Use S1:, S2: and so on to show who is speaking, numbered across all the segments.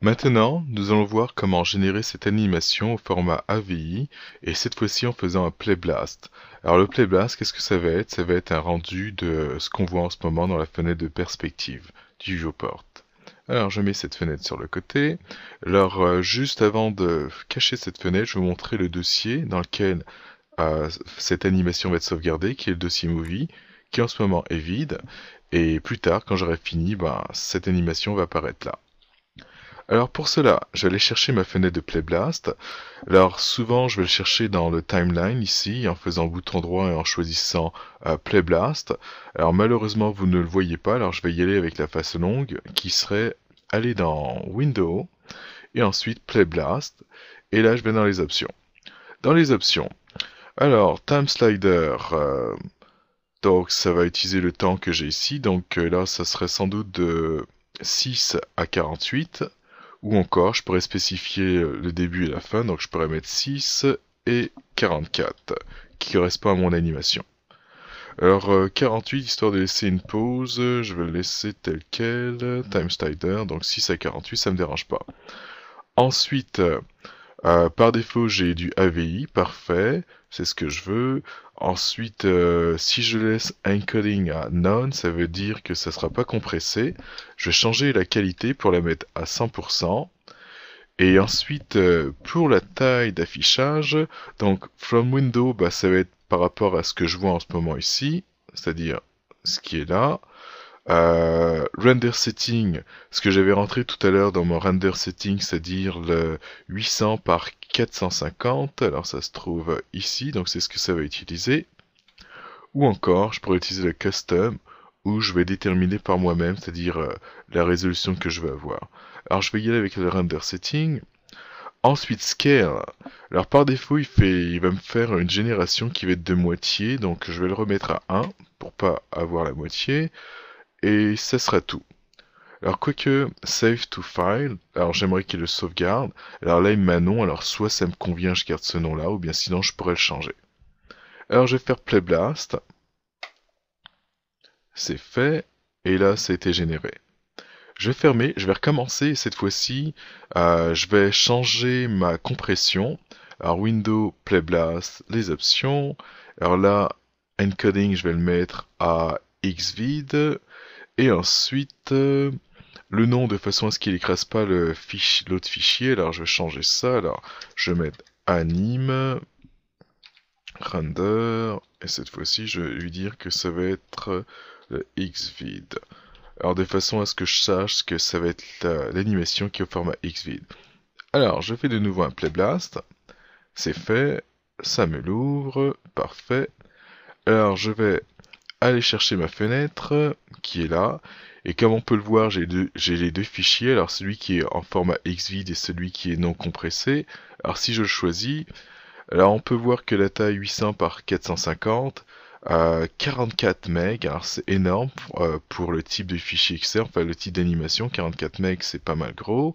S1: Maintenant, nous allons voir comment générer cette animation au format AVI et cette fois-ci en faisant un Playblast. Alors le Playblast, qu'est-ce que ça va être Ça va être un rendu de ce qu'on voit en ce moment dans la fenêtre de perspective du viewport. Alors je mets cette fenêtre sur le côté. Alors euh, juste avant de cacher cette fenêtre, je vais vous montrer le dossier dans lequel euh, cette animation va être sauvegardée, qui est le dossier Movie, qui en ce moment est vide. Et plus tard, quand j'aurai fini, ben, cette animation va apparaître là. Alors pour cela, je vais chercher ma fenêtre de Playblast. Alors souvent, je vais le chercher dans le timeline ici, en faisant bouton droit et en choisissant euh, Playblast. Alors malheureusement, vous ne le voyez pas, alors je vais y aller avec la face longue, qui serait aller dans Window, et ensuite Playblast. Et là, je vais dans les options. Dans les options, alors Time Slider... Euh, donc ça va utiliser le temps que j'ai ici, donc euh, là ça serait sans doute de 6 à 48. Ou encore, je pourrais spécifier euh, le début et la fin, donc je pourrais mettre 6 et 44, qui correspond à mon animation. Alors, 48, euh, histoire de laisser une pause, je vais le laisser tel quel, time slider, donc 6 à 48, ça ne me dérange pas. Ensuite, euh, par défaut, j'ai du AVI, parfait, c'est ce que je veux. Ensuite, euh, si je laisse encoding à none, ça veut dire que ça ne sera pas compressé. Je vais changer la qualité pour la mettre à 100%. Et ensuite, euh, pour la taille d'affichage, donc from window, bah, ça va être par rapport à ce que je vois en ce moment ici, c'est-à-dire ce qui est là. Euh, render setting, ce que j'avais rentré tout à l'heure dans mon render setting, c'est-à-dire le 800 par 450. Alors ça se trouve ici, donc c'est ce que ça va utiliser. Ou encore, je pourrais utiliser le custom où je vais déterminer par moi-même, c'est-à-dire euh, la résolution que je veux avoir. Alors je vais y aller avec le render setting. Ensuite, scale. Alors par défaut, il, il va me faire une génération qui va être de moitié, donc je vais le remettre à 1 pour pas avoir la moitié. Et ce sera tout. Alors, quoique Save to File, alors j'aimerais qu'il le sauvegarde. Alors là, il m'a alors soit ça me convient, je garde ce nom-là, ou bien sinon je pourrais le changer. Alors, je vais faire playblast. C'est fait, et là, ça a été généré. Je vais fermer, je vais recommencer, cette fois-ci, euh, je vais changer ma compression. Alors, Windows, Play les options. Alors là, encoding, je vais le mettre à xvid. Et ensuite, euh, le nom de façon à ce qu'il n'écrase pas l'autre fichier. Alors je vais changer ça. Alors je vais mettre anime render. Et cette fois-ci, je vais lui dire que ça va être le euh, xvid. Alors de façon à ce que je sache que ça va être l'animation qui est au format xvid. Alors je fais de nouveau un playblast. C'est fait. Ça me l'ouvre. Parfait. Alors je vais aller chercher ma fenêtre qui est là. Et comme on peut le voir, j'ai les deux fichiers. Alors celui qui est en format Xvid et celui qui est non compressé. Alors si je le choisis, là on peut voir que la taille 800 par 450 44 MB. Alors c'est énorme euh, pour le type de fichier XR, enfin le type d'animation. 44 MB c'est pas mal gros.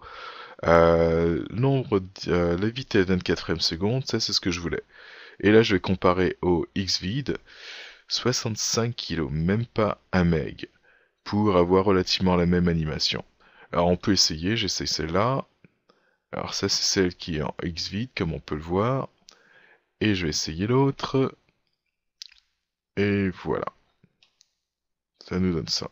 S1: Euh, nombre, euh, la vitesse 24 frames secondes, ça c'est ce que je voulais. Et là je vais comparer au Xvid. 65 kg, même pas un meg, pour avoir relativement la même animation. Alors on peut essayer, j'essaie celle-là. Alors ça c'est celle qui est en X-Vide, comme on peut le voir. Et je vais essayer l'autre. Et voilà. Ça nous donne ça.